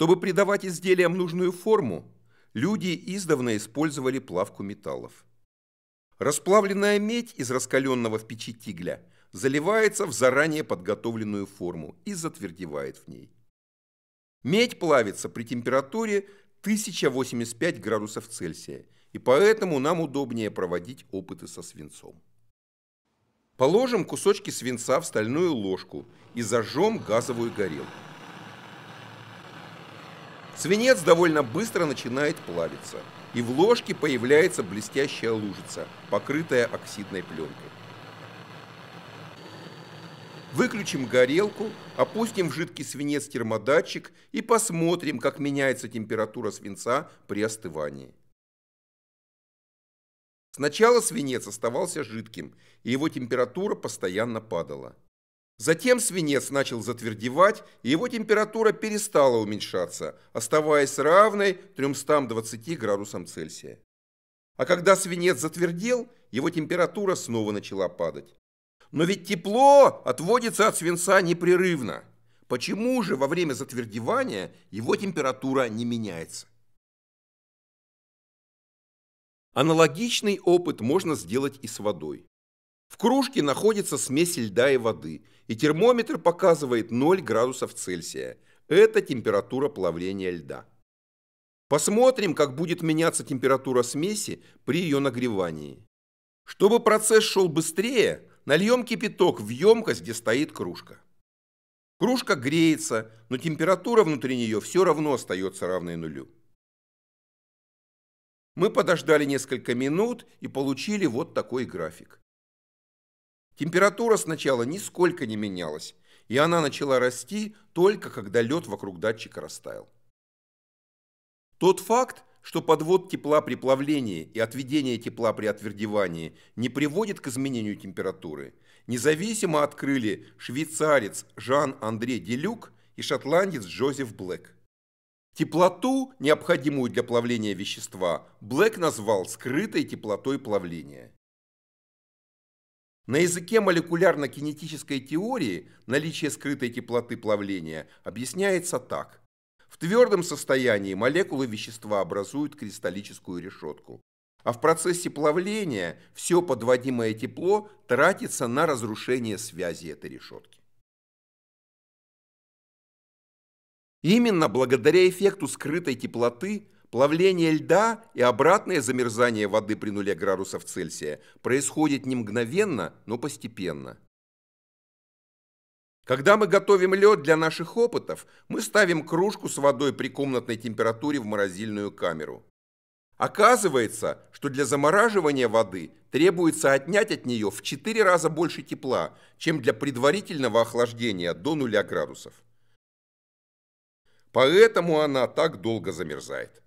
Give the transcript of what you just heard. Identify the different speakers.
Speaker 1: Чтобы придавать изделиям нужную форму, люди издавна использовали плавку металлов. Расплавленная медь из раскаленного в печи тигля заливается в заранее подготовленную форму и затвердевает в ней. Медь плавится при температуре 1085 градусов Цельсия, и поэтому нам удобнее проводить опыты со свинцом. Положим кусочки свинца в стальную ложку и зажжем газовую горелку. Свинец довольно быстро начинает плавиться, и в ложке появляется блестящая лужица, покрытая оксидной пленкой. Выключим горелку, опустим в жидкий свинец термодатчик и посмотрим, как меняется температура свинца при остывании. Сначала свинец оставался жидким, и его температура постоянно падала. Затем свинец начал затвердевать, и его температура перестала уменьшаться, оставаясь равной 320 градусам Цельсия. А когда свинец затвердел, его температура снова начала падать. Но ведь тепло отводится от свинца непрерывно. Почему же во время затвердевания его температура не меняется? Аналогичный опыт можно сделать и с водой кружке находится смесь льда и воды, и термометр показывает 0 градусов Цельсия. Это температура плавления льда. Посмотрим, как будет меняться температура смеси при ее нагревании. Чтобы процесс шел быстрее, нальем кипяток в емкость, где стоит кружка. Кружка греется, но температура внутри нее все равно остается равной нулю. Мы подождали несколько минут и получили вот такой график. Температура сначала нисколько не менялась, и она начала расти только когда лед вокруг датчика растаял. Тот факт, что подвод тепла при плавлении и отведение тепла при отвердевании не приводит к изменению температуры, независимо открыли швейцарец Жан-Андре Делюк и шотландец Джозеф Блэк. Теплоту, необходимую для плавления вещества, Блэк назвал скрытой теплотой плавления. На языке молекулярно-кинетической теории наличие скрытой теплоты плавления объясняется так. В твердом состоянии молекулы вещества образуют кристаллическую решетку, а в процессе плавления все подводимое тепло тратится на разрушение связи этой решетки. Именно благодаря эффекту скрытой теплоты – Плавление льда и обратное замерзание воды при нуле градусов Цельсия происходит не мгновенно, но постепенно. Когда мы готовим лед для наших опытов, мы ставим кружку с водой при комнатной температуре в морозильную камеру. Оказывается, что для замораживания воды требуется отнять от нее в 4 раза больше тепла, чем для предварительного охлаждения до 0 градусов. Поэтому она так долго замерзает.